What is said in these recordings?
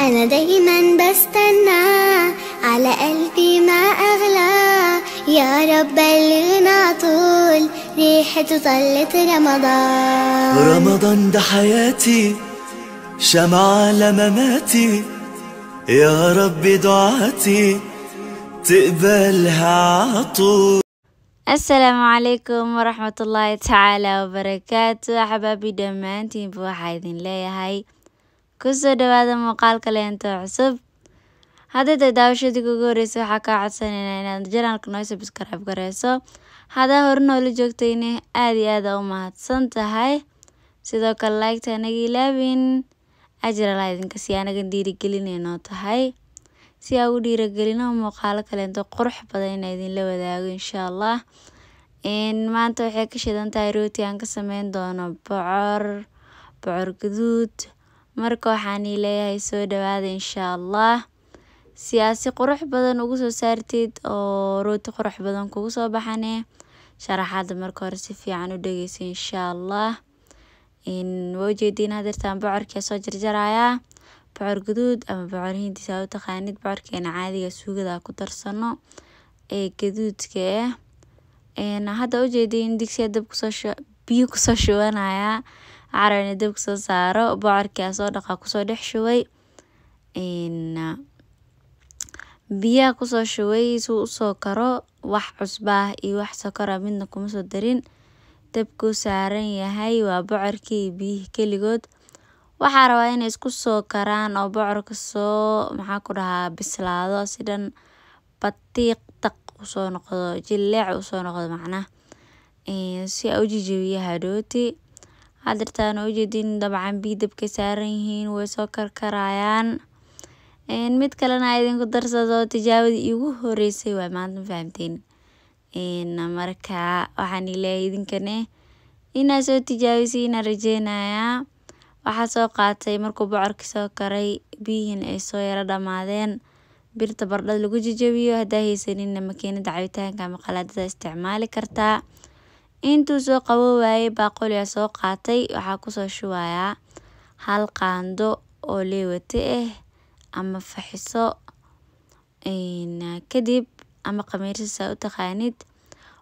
أنا دايما بستنى على قلبي ما أغلى يا رب بلغنا طول ريحته طلة رمضان رمضان ده حياتي شمعة على مماتي يا رب دعاتي تقبلها عطول السلام عليكم ورحمة الله تعالى وبركاته أحبابي دمانتي بوحايدين هاي Kusoo dhawaada muuqaal kaleento cusub. Haddii tay daawashadii kugu waxaa kaa codsanaynaa inaad janalka noo subscribe gareyso. Hadaa hore noola joogtayna aad iyo aada u mahadsan tahay. Sidoo kale like anaga ilaabin Ajir idinka sii anagan dhiirigelinay tahay. Si aan u dhiirigelino muuqaalo kaleento qurux badan inaan idinla wadaago insha Allah. in maanta waxay ka shidan tahay rooti aan ka sameyn doono bocor, bocor gaduud. Marka waxaan leeyahay soo dawaada insha allah. siyaasi qurux badan ugu soo saartid oo rooti qurux badan kugu soo baxane sharaxaada marka hore si fiican u dhageyso insha allah. Waa ujeedin hada dirtaan soo jarjarayaa bocor guduud ama bocor hindis aa u taqaanid bocorkeena caadiga suugada ku darsano ee gaduudka ah. Hada ujeedin digsiga dab biya kusoo shubanaya carar dabka soo saaro bocorki aa soo daqi kusoo dax shubay biya kusoo shubay suu usoo karo wax cusba iyo wax sokora midna kuma soo darin dabka saaran yahay waa bocorkii iyo biyihi keligood waxaa rabaa inay isku soo karaan oo bocorka soo maxaa ku dahaa bislaado sidhan dhan batiiq taq usoo noqdo jileec usoo noqdo macnaha si aa u jajabiya hadhooti Waxaa jirtaa oo ujeedin dabcan biya dabka saaran yihiin way soo karkarayaan. Mid kalena aydin ku darsado tijaabadii iigu horeysay waa maanta fahamteen. Markaa waxaan ilaahay idinkana inaa soo tijaabisay rajeynayaa. Waxaa soo qaatay markuu bocorki soo karay biyihiin ay soo yaro dhamaadeen. Birta bardhada lagu jajabiyo hadaa haysanin makiinada cabitaanka ama qalaadada isticmaali kartaa intuu soo qabo waayey baaquli aa soo qaatay waxaa kusoo shubayaa hal qaando oo leewate ah ama faxiso kadib ama qamiirsisaa u taqaanid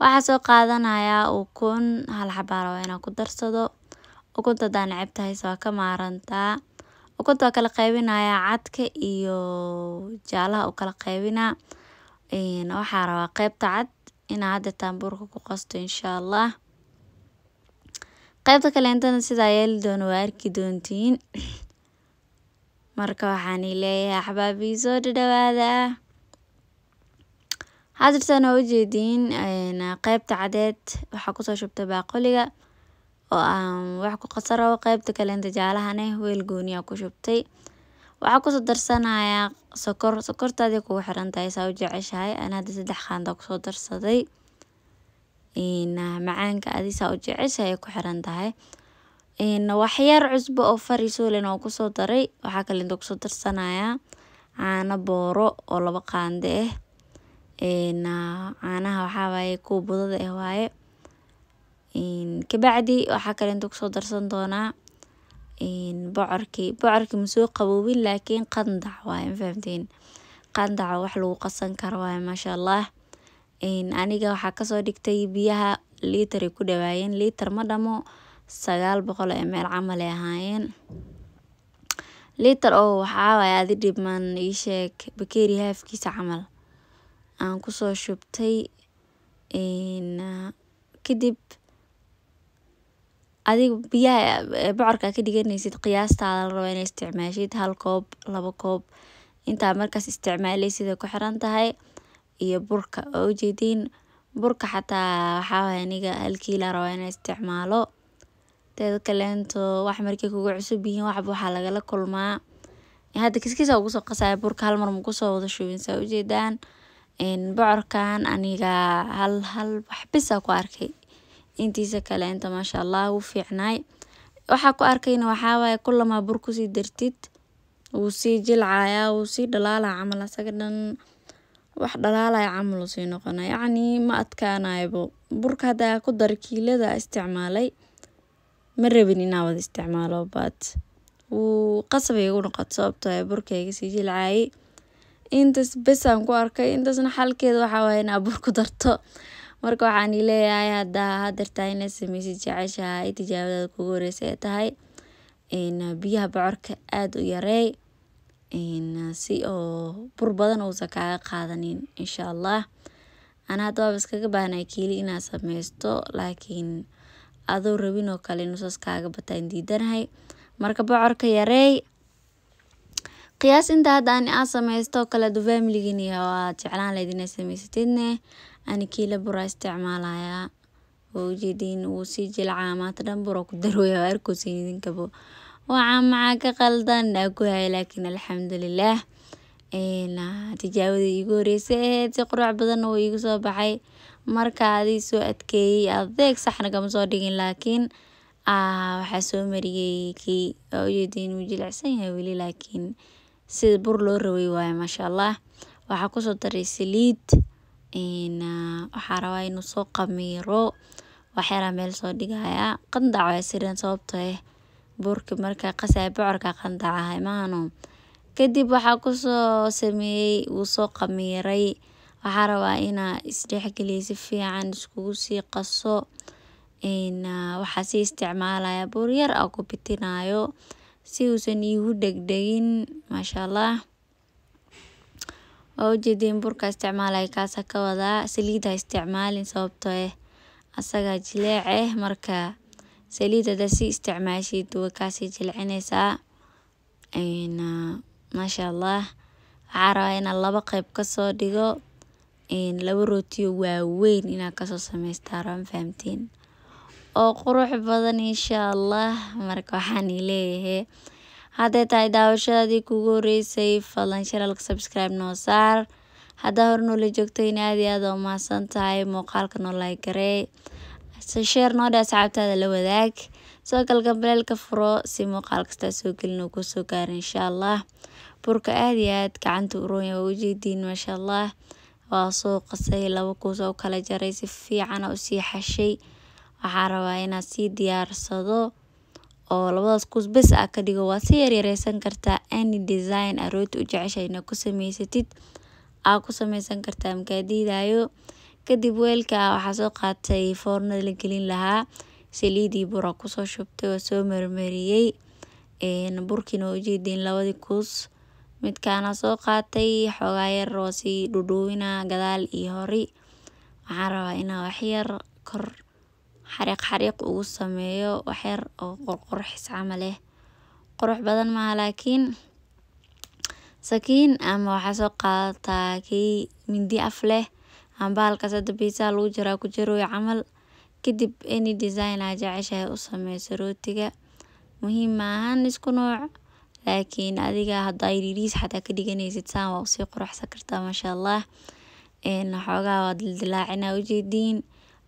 waxaa soo qaadanayaa ukun hal xabaa rabaa inaa ku darsado ukunta hadaa neceb waa ka maarantaa ukunta waa kala qaybinayaa cadka iyo jaalaha u kala qeybinaa waxaa rabaa qeybta cad inaa hadda tambuurka ku qasto insha allah qaybta kaleentana sidaa yeeli doona waa arki doontiin marka waxaan leeyahay axbaabii soo dhadhawaada waxaa jirtaan oo ujeediin qaybta cadeed waxaa kusoo shubtay baaqoliga oo aan wax ku qasaro qaybta kaleenta jaalahan eh weel gooniyaa ku shubtay waxaa kusoo darsanayaa sokor sokorta adiga kugu xirantahay saa u jeceshahay ani hadda saddex qaado kusoo darsaday ah, macaanka adhi saa u ujeceshahay ku xiran tahay yar cusbo oo farisolena oo kusoo daray waxaa kale inta kusoo darsanayaa caano booro oo laba qaande eh. ah caanaha waxaawaaye waaye kuwa budada ah waaye kabacdi waxaa kale inta kusoo darsan doonaa bocorkii bocorkii masoo qaboobin laakiin qandac waaye mafahamteen qandaca wax lagu qasan karo waaye maasha allah aniga waxaa kasoo dhigtay biyaha liitar ay ku dhawaayeen liitar ma dhamo sagaal boqol ee meel camal ay ahaayeen liitar oo waxaa adi dhibman ii sheeg bakeeri haafkiisa camal aan kusoo shubtay ah, kadib adiga biyaha bocorkaa ka dhiganeysid qiyaastaada la rabo inaa isticmaashid hal koob labo koob intaa markaas isticmaaleysida ku xiran tahay iyo burka oo ujeediin burka xataa waxaawaay aniga hal kiila rabaa inaa isticmaalo teeda kaleento wax markay kugu cusub yihiin waxba waxaa lagala kulmaa hadda kiskiisa ugusoo qasaya burka hal mar makusoo wada shubin saa ujeedaan bocorkan aniga hal hal waxbisa ku arkay intiisa kale inta maasha allah u fiicnaay waxaa ku arkayna waxaawaay kulamaa bur kusii dartid wuu sii jilcayaa wuu sii dhalaalaya camal asaga dhan wax dhalaalaya camal usii noqona yacnii ma adkaanaybo burka haddaa ku dara kiilada isticmaalay ma rabin inaa wada isticmaalo bat wuu qasabay igu noqoto sababtoo ah burkayga sii jilcaayay intaas besaan ku arkay intaasna xalkeeda waxaa waaya inaa bur ku darto Marka waxaan ihi leeyahay hada waxaad rabtaa sameysid jeceshahay tijaabada kugu horeyse ay tahay biyaha bocorka aad u yaree si oo bur badan uusan kaaga qaadanin insha allah. Ani hada waaba iskaga baahnaa kaliya inaad sameysto laakin adoo rabin oo kale inuu kaaga bato ayaan diidanahay. Marka bocorka yaree qiyaas inta hada ani aan sameysto kale haduu family geena jeclaan lahayd inaad sameysatidne. Anikii labur aa isticmaalayaa waa ujeedin wuu sii jilcaa manta dan bur aa kudaroya waa arkeysin idinkaabo. ka qaldan aan kuhaye lakin alxamdulilah tijaabadii igu horeyse ehed si qurux badan wuu iga soo baxay. Marka adhi soo adkeeyey adeeg sax nagama soo digin lakin waxaa soo mariyey kii waa ujeedin wuu jilicsan yahay weli lakin sidi bur loo rabe waye manshaalah. Waxaa kusoo daray saliid. Ah, waxaa rabaa inuu soo qamiro waxyara meel soo dhigaya qandac waa sidan sababtoo ah eh. buurka markaa qasaya bocorka qandacaha imaano kadib waxaa kusoo sameeyey wuu soo qamiiray waxaa rabaa inaa isdhexgeliya si fiican iskugu sii qaso ah, waxaa sii isticmaalaya buur yar a ku bitinayo si uusan iigu dhegdhegin maasha allah Waa ujeede in burka isticmalaya kaas aa kawadhaa salid isticmaalin sawabto eh asagaa jileec eh marka salid hadii si kaasi wey kasi jilcineysa manshaalah waxaa rabaa in aa lawa qeyb kasodigo lawa rootiyo waaweyn in kasoo kasosameysato aa fahamtiin oo qurux badan insha allah marka waxan leeyahay haday tahay daawashadaadii kugu horeysay fadlan sharalka subscribe noo saar haddaa hore noola joogtayn aada iyo aad oo mahadsan tahay muuqaalka noo laaygaree sheer noo dhaa saxaabtaada la wadaag soo galgambaleelka furo si muuqaal kastaa soo gelin uu kusoo gaaro insha allah burka aada iyo aad gacanta uronya waa ujeediin maasha allah waa soo qasay laba kuus u kala jaray si fiicana usii xashay waxaa rabaa inaad sii diyaarsado oo labadaas kuus ah ka dhigo waa si yaryareysan kartaa any design aa ah rooti u jeceshahay inaa ku sameysatid aa ku sameysan kartaa markaa diidaayo kadib weelka waxaa soo qaatay foornada la gelin lahaa saliidii bura kusoo shubtay waa soo marmariyey burkiina waa ujeediin labadii kuus midkaana soo qaatay xoogaa yar waa sii dhudhuuwinaa gadaal iyo hori waxaan rabaa inaa waxyar kor xariiq xariiq ugu sameeyo waxyar oo qurqurxis camal eh qurux badan maaha laakiin sakiin ama waxaa soo qaadataa kii mindi af leh ama bahalkaas hada lagu jaro aa kujarooy camal kadib any design aa jeceshahay u sameyso rootiga muhiim ma maahan isku nooc laakiin adiga hadaa yariis xataa kadhiganeysid saan waa usii quruxsan kartaa manshaa allah waxoogaha waa dildilaacinaa ujeedin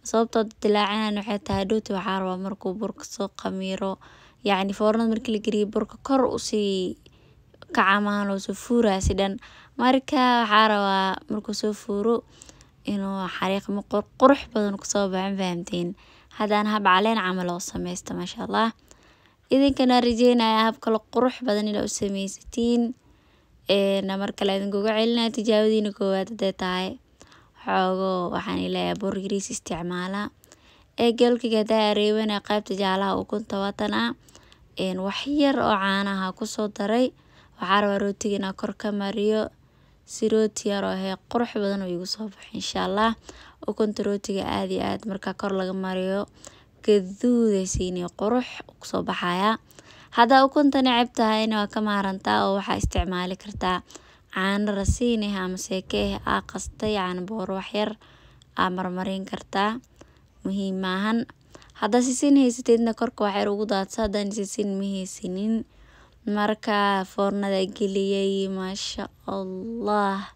sababtoo ah dilaacinaan waxay tahay hadhowti waxaa markuu burka soo qamiiro yacni foornada markii la geliyo burka kor usii kacamaan oo soo fuuraasi dhan marka waxaa rabaa markuu soo fuuro inuu xariiqmo qurux badan kusoo baxan fahamtiin haddaan hab caleen camal oo samaysta maasha allah idinkana rajeynayaa hab kale qurux badan inaa u samaysatiin markale idinkuga celinaya tijaabadiina koowaad haday tahay xoogo waxaan ilaahay burigiis isticmaalaa ee galkiga hadaa areewana qaybta jaalaha ukunta watana een wax yar oo caanaha kusoo daray waxaa rabaa rootiga inaan kor ka mariyo si rooti yar oo qurux badan oo igu soo baxo insha allah ukunta rootiga aad iyo aad markaa kor laga mariyo gaduuday qurux kusoo baxaya haddaa ukunta neceb waa ka maarantaa oo waxaa isticmaali kartaa caana rasini ah seeke keeh aa qaste yacni boor wax yar aa marmarin kartaa muhiim ahan. Hadaa sisin haysateedna korka wax yar ugu daadso hadaan sisin ma mahaysinin. Marka foornada geliyay maasha allah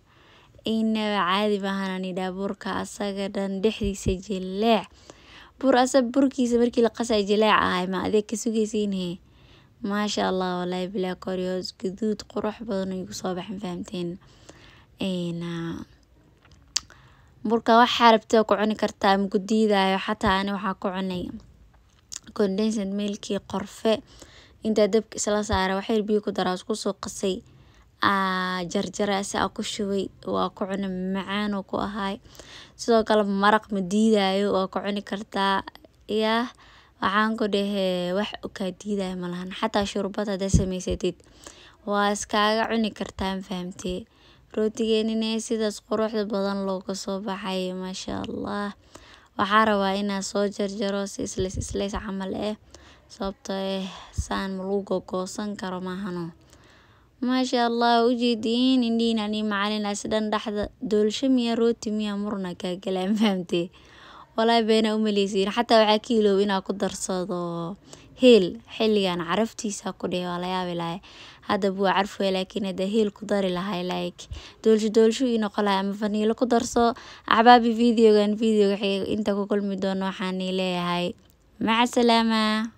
inaba caadi maahan aan yidaah asaga dhan dhexdiisa jileec. buur asa burkiisa marki laqasaye jileec ahay ma adeeg kasugeysin hee. Mashallah walahi bilahi koriyos gadud qurux badan ayuu kusobaxe mafahamteen ah, burka waxaa rabtid waa kucuni kartaa makudiidaayo xataa ani waxaa ku cunay condensed milkii qorfe intaa dabka isla saara wax yar biyo ku daraa iskusoo qasay aa ah, jarjaray si aa ku shubay waa ku cunay macaan ku ahaay sidoo kale maraq ma diidaayo waa ku cuni kartaa yah. Waxan kudehe wax ukadidhayo malahan xataa shurbad hada sameysatit waa iskaaga cuni kartaan mafahamte rotigeninee sidaas quruxda badan looga soo baxay maasha allah Waxaa rabaa inaa soo jarjaro si isleys isleys camal eh sababto eh saan malagu gogosan karo maahano. Manshaalah ujedin indihina ani macalin aa isdahan daxda miya miyaa roti miyaa murun aa walahi beena umaleysiin xataa waxaa ka iloob inaa ku darsado heel xilligan caraftiisa ku dhihi waa la yaabi lahay hadda buu carf laakiin hadee heel ku dari lahay like doolsho doolshu ii noqon lahay ama faniilo ku darso axbaabi videogan videoga inta ku kulmi doono waxaan leeyahay maca salaama